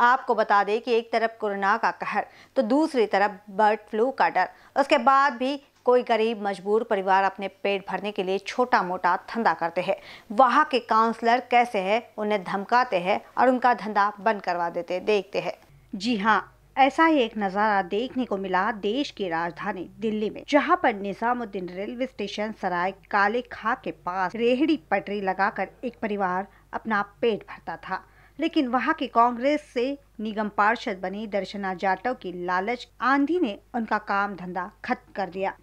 आपको बता दें कि एक तरफ कोरोना का कहर तो दूसरी तरफ बर्ड फ्लू का डर उसके बाद भी कोई गरीब मजबूर परिवार अपने पेट भरने के लिए छोटा मोटा धंधा करते हैं वहाँ के काउंसलर कैसे हैं उन्हें धमकाते हैं और उनका धंधा बंद करवा देते देखते हैं जी हाँ ऐसा ही एक नज़ारा देखने को मिला देश की राजधानी दिल्ली में जहां पर निजामुद्दीन रेलवे स्टेशन सराय काले खा के पास रेहड़ी पटरी लगाकर एक परिवार अपना पेट भरता था लेकिन वहां के कांग्रेस से निगम पार्षद बनी दर्शना जाटव की लालच आंधी ने उनका काम धंधा खत्म कर दिया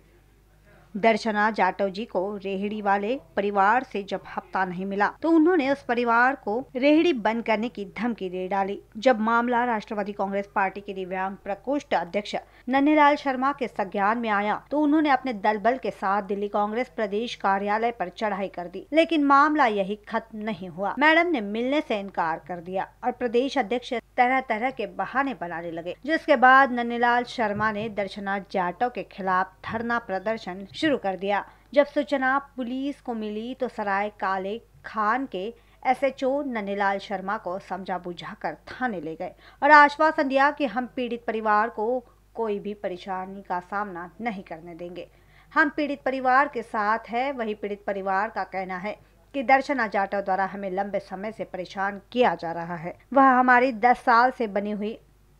दर्शना जाटव जी को रेहड़ी वाले परिवार से जब हफ्ता नहीं मिला तो उन्होंने उस परिवार को रेहड़ी बंद करने की धमकी दे डाली जब मामला राष्ट्रवादी कांग्रेस पार्टी के दिव्यांग प्रकोष्ठ अध्यक्ष नन्हेलाल शर्मा के संज्ञान में आया तो उन्होंने अपने दल बल के साथ दिल्ली कांग्रेस प्रदेश कार्यालय पर चढ़ाई कर दी लेकिन मामला यही खत्म नहीं हुआ मैडम ने मिलने से इनकार कर दिया और प्रदेश अध्यक्ष तरह तरह के बहाने बनाने लगे जिसके बाद नन्हेलाल शर्मा ने दर्शना जाटव के खिलाफ धरना प्रदर्शन शुरू कर दिया जब सूचना पुलिस को मिली तो सराय काले खान के एसएचओ ननीलाल शर्मा को समझा बुझा कर थाने ले गए और आश्वासन दिया कि हम पीड़ित परिवार को कोई भी परेशानी का सामना नहीं करने देंगे हम पीड़ित परिवार के साथ है वही पीड़ित परिवार का कहना है कि दर्शना जाटव द्वारा हमें लंबे समय से परेशान किया जा रहा है वह हमारी दस साल से बनी हुई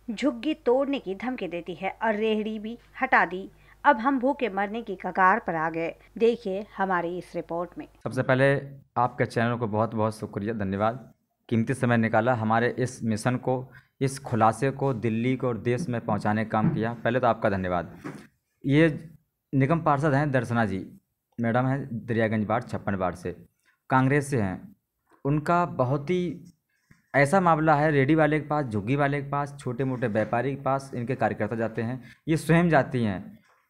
झुग्गी तोड़ने की धमकी देती है और रेहड़ी भी हटा दी अब हम भूखे मरने की कगार पर आ गए देखिए हमारी इस रिपोर्ट में सबसे पहले आपके चैनल को बहुत बहुत शुक्रिया धन्यवाद कीमती समय निकाला हमारे इस मिशन को इस खुलासे को दिल्ली को और देश में पहुंचाने का काम किया पहले तो आपका धन्यवाद ये निगम पार्षद हैं दर्शना जी मैडम हैं दरियागंज वार्ड छप्पन वार्ड से कांग्रेस से हैं उनका बहुत ही ऐसा मामला है रेडी वाले के पास झुग्गी वाले के पास छोटे मोटे व्यापारी के पास इनके कार्यकर्ता जाते हैं ये स्वयं जाती हैं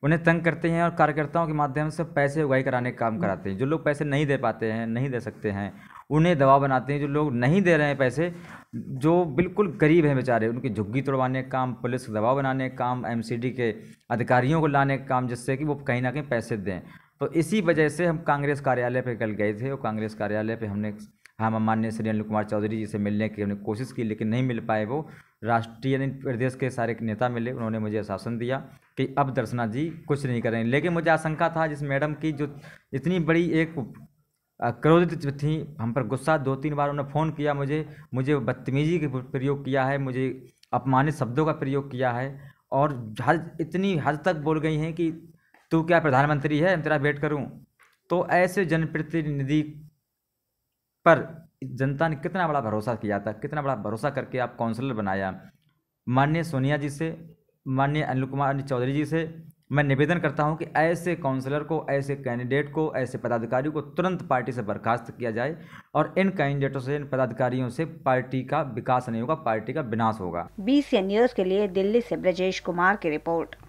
उन्हें तंग करते हैं और कार्यकर्ताओं के माध्यम से पैसे उगाई कराने का काम कराते हैं जो लोग पैसे नहीं दे पाते हैं नहीं दे सकते हैं उन्हें दबाव बनाते हैं जो लोग नहीं दे रहे हैं पैसे जो बिल्कुल गरीब हैं बेचारे उनकी झुग्गी तोड़वाने का काम पुलिस दबाव बनाने का काम एमसीडी के अधिकारियों को लाने का काम जिससे कि वो कहीं ना कहीं पैसे दें तो इसी वजह से हम कांग्रेस कार्यालय पर कल गए थे और कांग्रेस कार्यालय पर हमने हम माननीय श्री अनिल कुमार चौधरी जी से मिलने की हमने कोशिश की लेकिन नहीं मिल पाए वो राष्ट्रीय प्रदेश के सारे नेता मिले उन्होंने मुझे आश्वासन दिया कि अब दर्शना जी कुछ नहीं करेंगे लेकिन मुझे आशंका था जिस मैडम की जो इतनी बड़ी एक क्रोधित थी हम पर गुस्सा दो तीन बार उन्होंने फ़ोन किया मुझे मुझे बदतमीजी का प्रयोग किया है मुझे अपमानित शब्दों का प्रयोग किया है और हद इतनी हद तक बोल गई हैं कि तू क्या प्रधानमंत्री है तेरा वेट करूँ तो ऐसे जनप्रतिनिधि पर जनता ने कितना बड़ा भरोसा किया था कितना बड़ा भरोसा करके आप काउंसलर बनाया माननीय सोनिया जी से माननीय अनिल कुमार चौधरी जी से मैं निवेदन करता हूं कि ऐसे काउंसलर को ऐसे कैंडिडेट को ऐसे पदाधिकारी को तुरंत पार्टी से बर्खास्त किया जाए और इन कैंडिडेटों से इन पदाधिकारियों से पार्टी का विकास नहीं होगा पार्टी का विनाश होगा बीस न्यूज के लिए दिल्ली से ब्रजेश कुमार की रिपोर्ट